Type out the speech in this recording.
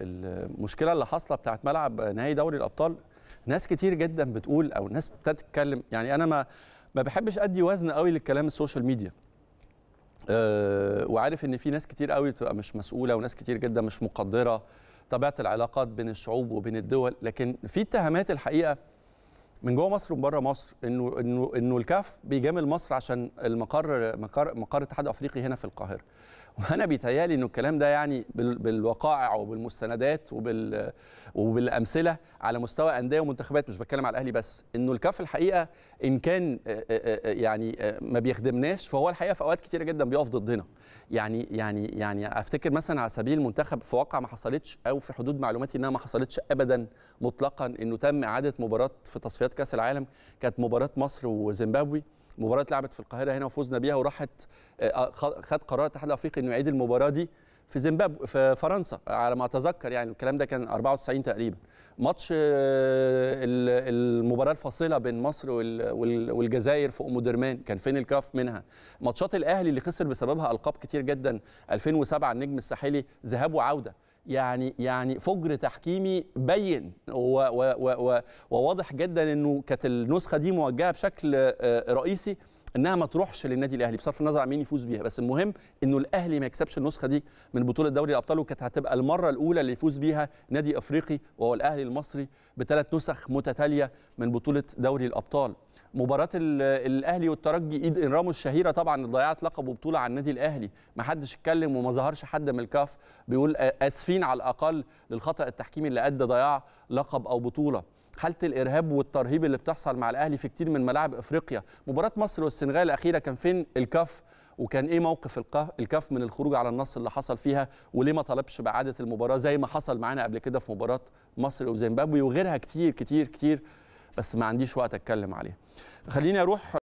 المشكله اللي حاصله بتاعت ملعب نهائي دوري الابطال ناس كتير جدا بتقول او ناس بتتكلم يعني انا ما ما بحبش ادي وزن قوي للكلام السوشيال ميديا أه وعارف ان في ناس كتير قوي بتبقى مش مسؤوله وناس كتير جدا مش مقدره طبيعه العلاقات بين الشعوب وبين الدول لكن في اتهامات الحقيقه من جوه مصر ومن بره مصر انه انه انه الكاف بيجامل مصر عشان المقر مقر مقر الاتحاد الافريقي هنا في القاهره وانا بيتهيالي انه الكلام ده يعني بالوقائع وبالمستندات وبال وبالامثله على مستوى انديه ومنتخبات مش بتكلم على الاهلي بس انه الكاف الحقيقه ان كان يعني ما بيخدمناش فهو الحقيقه في اوقات كتيره جدا بيقف ضدنا يعني يعني يعني افتكر مثلا على سبيل المنتخب في واقع ما حصلتش او في حدود معلوماتي انها ما حصلتش ابدا مطلقا انه تم اعاده مباراه في تصفيات مباريات كاس العالم كانت مباراه مصر وزيمبابوي مباراه لعبت في القاهره هنا وفوزنا بيها وراحت آه، خد قرار الاتحاد الافريقي انه يعيد المباراه دي في زيمبابوي في فرنسا على ما اتذكر يعني الكلام ده كان 94 تقريبا ماتش آه، المباراه الفاصله بين مصر والجزائر في ام درمان كان فين الكاف منها ماتشات الاهلي اللي خسر بسببها القاب كتير جدا 2007 النجم الساحلي ذهاب وعوده يعني يعني فجر تحكيمي بين وواضح جدا انه كانت النسخه دي موجهه بشكل آه، رئيسي انها ما تروحش للنادي الاهلي بصرف النظر عن مين يفوز بيها بس المهم انه الاهلي ما يكسبش النسخه دي من بطوله دوري الابطال وكانت هتبقى المره الاولى اللي يفوز بيها نادي افريقي وهو الاهلي المصري بثلاث نسخ متتاليه من بطوله دوري الابطال مباراه الاهلي والترجي ايد راموس الشهيره طبعا اللي ضيعت لقب وبطوله على النادي الاهلي ما حدش اتكلم وما ظهرش حد من الكاف بيقول اسفين على الاقل للخطا التحكيمي اللي ادى ضياع لقب او بطوله حاله الارهاب والترهيب اللي بتحصل مع الاهلي في كتير من ملاعب افريقيا مباراه مصر والسنغال الاخيره كان فين الكاف وكان ايه موقف الكاف من الخروج على النص اللي حصل فيها وليه ما طلبش باعاده المباراه زي ما حصل معانا قبل كده في مباراه مصر وزيمبابوي وغيرها كتير كتير كتير بس ما عنديش وقت اتكلم عليها خليني اروح